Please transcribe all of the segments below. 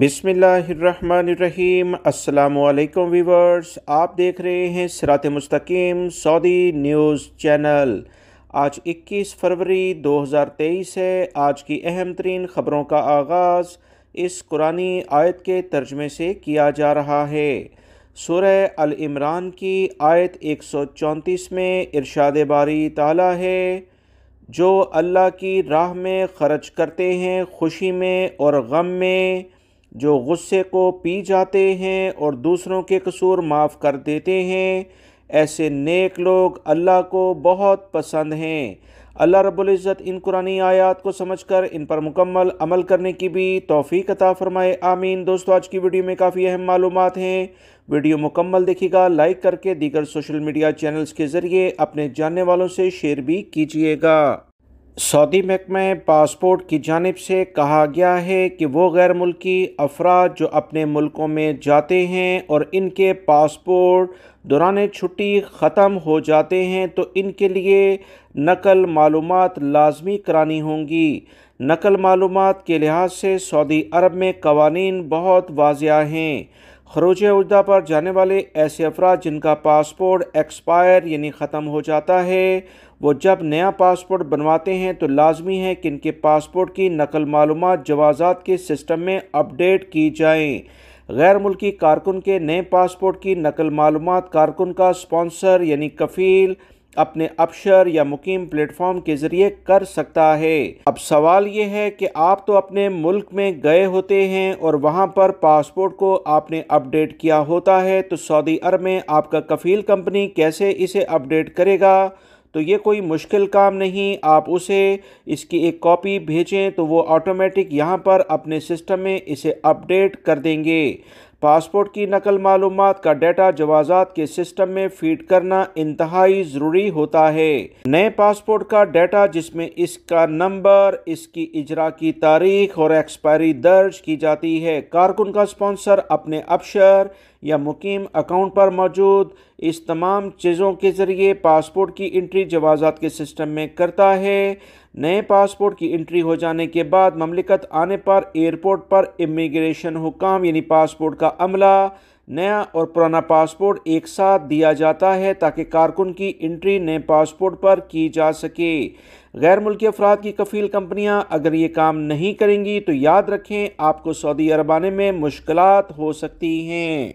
बिसमीम अल्लाम वीवर्स आप देख रहे हैं सरात मुस्तकीम सऊदी न्यूज़ चैनल आज 21 फरवरी 2023 है आज की अहम तरीन ख़बरों का आगाज़ इस कुरानी आयत के तर्जमे से किया जा रहा है सूर्य अल इमरान की आयत 134 में इरशाद बारी ताला है जो अल्लाह की राह में ख़र्च करते हैं खुशी में और गम में जो गुस्से को पी जाते हैं और दूसरों के कसूर माफ़ कर देते हैं ऐसे नेक लोग अल्लाह को बहुत पसंद हैं अल्लाह रबुल्ज़त इन कुरानी आयात को समझकर इन पर मुकम्मल अमल करने की भी तोफ़ी अता फ़रमाए आमीन दोस्तों आज की वीडियो में काफ़ी अहम मालूम हैं वीडियो मुकम्मल देखिएगा लाइक करके दीगर सोशल मीडिया चैनल्स के ज़रिए अपने जानने वालों से शेयर भी कीजिएगा सऊदी महकमे पासपोर्ट की जानब से कहा गया है कि वो गैर मुल्की अफराद जो अपने मुल्कों में जाते हैं और इनके पासपोर्ट दौरान छुट्टी ख़त्म हो जाते हैं तो इनके लिए नकल मालूम लाजमी करानी होंगी नकल मालूम के लिहाज से सऊदी अरब में कवानीन बहुत वाजिया हैं खरोज उजदा पर जाने वाले ऐसे अफराद जिनका पासपोर्ट एक्सपायर यानी ख़त्म हो जाता है वो जब नया पासपोर्ट बनवाते हैं तो लाजमी है कि इनके पासपोर्ट की नकल मालूम जवाजात के सिस्टम में अपडेट की जाएँ गैर मुल्की कारकुन के नए पासपोर्ट की नकल मालूम कारकुन का स्पॉन्सर यानी कफील अपने अपशर या मुकीम प्लेटफॉर्म के ज़रिए कर सकता है अब सवाल ये है कि आप तो अपने मुल्क में गए होते हैं और वहाँ पर पासपोर्ट को आपने अपडेट किया होता है तो सऊदी अरब में आपका कफील कंपनी कैसे इसे अपडेट करेगा तो ये कोई मुश्किल काम नहीं आप उसे इसकी एक कॉपी भेजें तो वो ऑटोमेटिक यहाँ पर अपने सिस्टम में इसे अपडेट कर देंगे पासपोर्ट की नकल मालूम का डेटा जवाजात के सिस्टम में फीड करना इंतहाई ज़रूरी होता है नए पासपोर्ट का डेटा जिसमें इसका नंबर इसकी इजरा की तारीख और एक्सपायरी दर्ज की जाती है कारकुन का स्पॉन्सर अपने अपशर या मुकीम अकाउंट पर मौजूद इस तमाम चीज़ों के ज़रिए पासपोर्ट की इंट्री जवाजात के सिस्टम में करता है नए पासपोर्ट की एंट्री हो जाने के बाद ममलिकत आने पर एयरपोर्ट पर इमिग्रेशन हुकाम यानी पासपोर्ट का अमला नया और पुराना पासपोर्ट एक साथ दिया जाता है ताकि कारकुन की एंट्री नए पासपोर्ट पर की जा सके गैर मुल्की अफराद की कफील कंपनियां अगर ये काम नहीं करेंगी तो याद रखें आपको सऊदी अरब आने में मुश्किल हो सकती हैं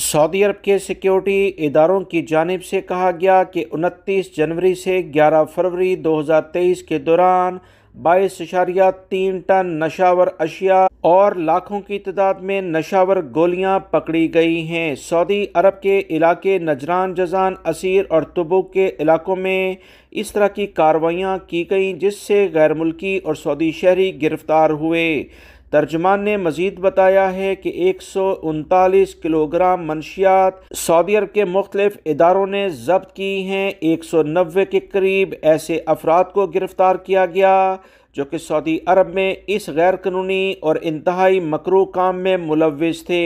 सऊदी अरब के सिक्योरिटी इदारों की जानब से कहा गया कि 29 जनवरी से 11 फरवरी 2023 के दौरान बाईस अशारिया तीन टन नशावर अशिया और लाखों की तादाद में नशावर गोलियां पकड़ी गई हैं सऊदी अरब के इलाके नजरान जजान असीर और तबुक के इलाकों में इस तरह की कार्रवाइयाँ की गई जिससे गैर मुल्की और सऊदी शहरी गिरफ्तार हुए तर्जमान ने मजीद बताया है कि एक सौ उनतालीस किलोग्राम मनशियात सऊदी अरब के मुख्तलिफ इदारों ने जब्त की हैं एक सौ नब्बे के करीब ऐसे अफराद को गिरफ्तार किया गया जो कि सऊदी अरब में इस गैर कानूनी और इंतहाई मकरू काम में मुलविस थे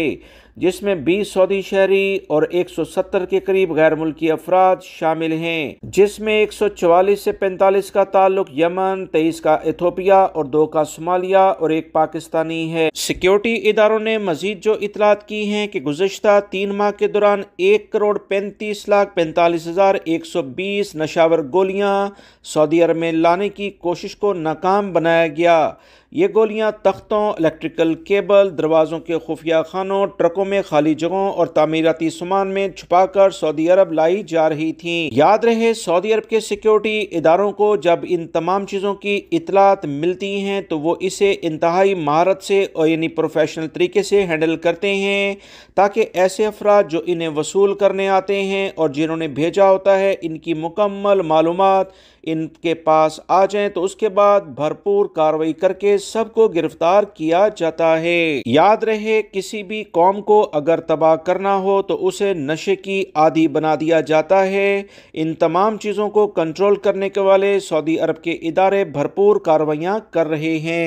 जिसमें 20 सऊदी शहरी और 170 के करीब गैर मुल्की अफराद शामिल हैं जिसमें 144 से 45 का ताल्लुक यमन 23 का इथोपिया और दो का सोमालिया और एक पाकिस्तानी है सिक्योरिटी इदारों ने मजीद जो इतलात की है कि गुजशत तीन माह के दौरान एक करोड़ पैंतीस लाख पैंतालीस हजार एक सौ बीस नशावर गोलियां सऊदी अरब में लाने की कोशिश को नाकाम बनाया गया ये गोलियां तख्तों इलेक्ट्रिकल केबल दरवाज़ों के खुफिया खानों ट्रकों में खाली जगहों और तमीराती सामान में छुपाकर सऊदी अरब लाई जा रही थी याद रहे सऊदी अरब के सिक्योरिटी इदारों को जब इन तमाम चीज़ों की इतलात मिलती हैं तो वो इसे इंतहाई महारत से और यानी प्रोफेशनल तरीके से हैंडल करते हैं ताकि ऐसे अफराद जो इन्हें वसूल करने आते हैं और जिन्होंने भेजा होता है इनकी मुकम्मल मालूम इनके पास आ जाएं तो उसके बाद भरपूर कार्रवाई करके सबको गिरफ्तार किया जाता है याद रहे किसी भी कौम को अगर तबाह करना हो तो उसे नशे की आदि बना दिया जाता है इन तमाम चीज़ों को कंट्रोल करने के वाले सऊदी अरब के इदारे भरपूर कार्रवाइयाँ कर रहे हैं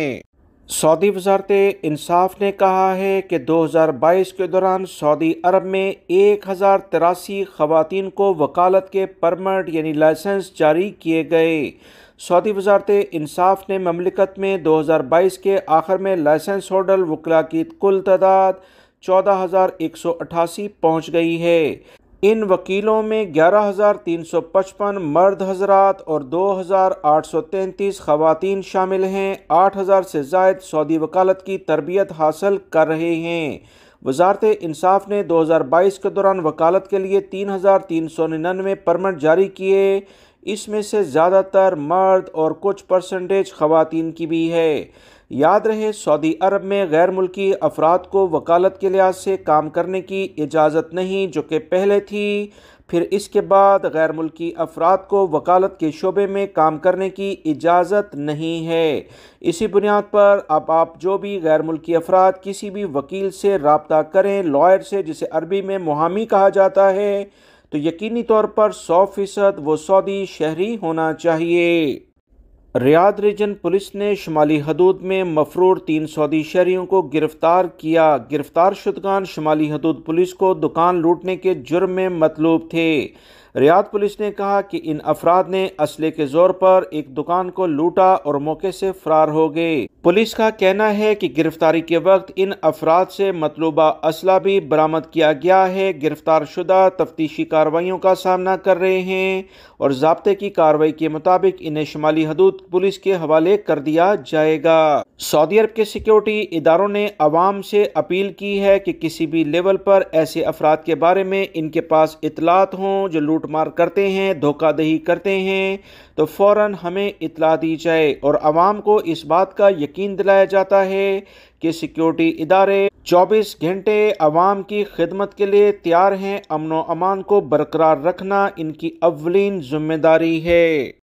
सऊदी वजारत इंसाफ ने कहा है कि 2022 के दौरान सऊदी अरब में एक हज़ार तिरासी खवतिन को वकालत के परमट यानी लाइसेंस जारी किए गए सऊदी वजारत इंसाफ ने ममलिकत में 2022 के आखिर में लाइसेंस होल्डर वकला की कुल तादाद चौदह हज़ार एक सौ अठासी पहुँच गई है इन वकीलों में ग्यारह हज़ार तीन सौ पचपन मर्द हजरात और दो हज़ार आठ सौ तैंतीस खवतिन शामिल हैं आठ हज़ार से जायद सऊदी वकालत की तरबियत हासिल कर रहे हैं वजारत इंसाफ ने दो हज़ार बाईस के दौरान वकालत के लिए तीन हज़ार तीन सौ निन्यानवे परमट जारी किए इसमें से ज़्यादातर मर्द और कुछ परसेंटेज खवातीन की भी है याद रहे सऊदी अरब में गैर मुल्की अफराद को वकालत के लिहाज से काम करने की इजाज़त नहीं जो कि पहले थी फिर इसके बाद गैर मुल्की अफराद को वकालत के शोबे में काम करने की इजाज़त नहीं है इसी बुनियाद पर अब आप जो भी गैर मुल्की अफराद किसी भी वकील से रबता करें लॉयर से जिसे अरबी में मुहामी कहा जाता है तो यकीनी तौर पर सौ फ़ीसद वो सऊदी शहरी होना चाहिए रियाद रीजन पुलिस ने शुमाली हदूद में मफरूर तीन सऊदी शहरीों को गिरफ्तार किया गिरफ्तार शुदगान शुमाली हदूद पुलिस को दुकान लूटने के जुर्म में मतलूब थे रियाद पुलिस ने कहा कि इन अफराद ने असले के जोर पर एक दुकान को लूटा और मौके से फरार हो गए पुलिस का कहना है कि गिरफ्तारी के वक्त इन अफराद से मतलूबा असला भी बरामद किया गया है गिरफ्तार शुदा तफ्तीशी कार्रवाइयों का सामना कर रहे हैं और जबते की कार्रवाई के मुताबिक इन्हें शुमाली हदूद पुलिस के हवाले कर दिया जाएगा सऊदी अरब के सिक्योरिटी इदारों ने आवाम से अपील की है कि किसी भी लेवल पर ऐसे अफराद के बारे में इनके पास इतलात हों जो लूट लूटमार करते हैं धोखादही करते हैं तो फ़ौर हमें इतला दी जाए और आवाम को इस बात का यकीन दिलाया जाता है कि सिक्योरिटी इदारे 24 घंटे आवाम की खिदमत के लिए तैयार हैं अमन अमान को बरकरार रखना इनकी अवलिन जिम्मेदारी है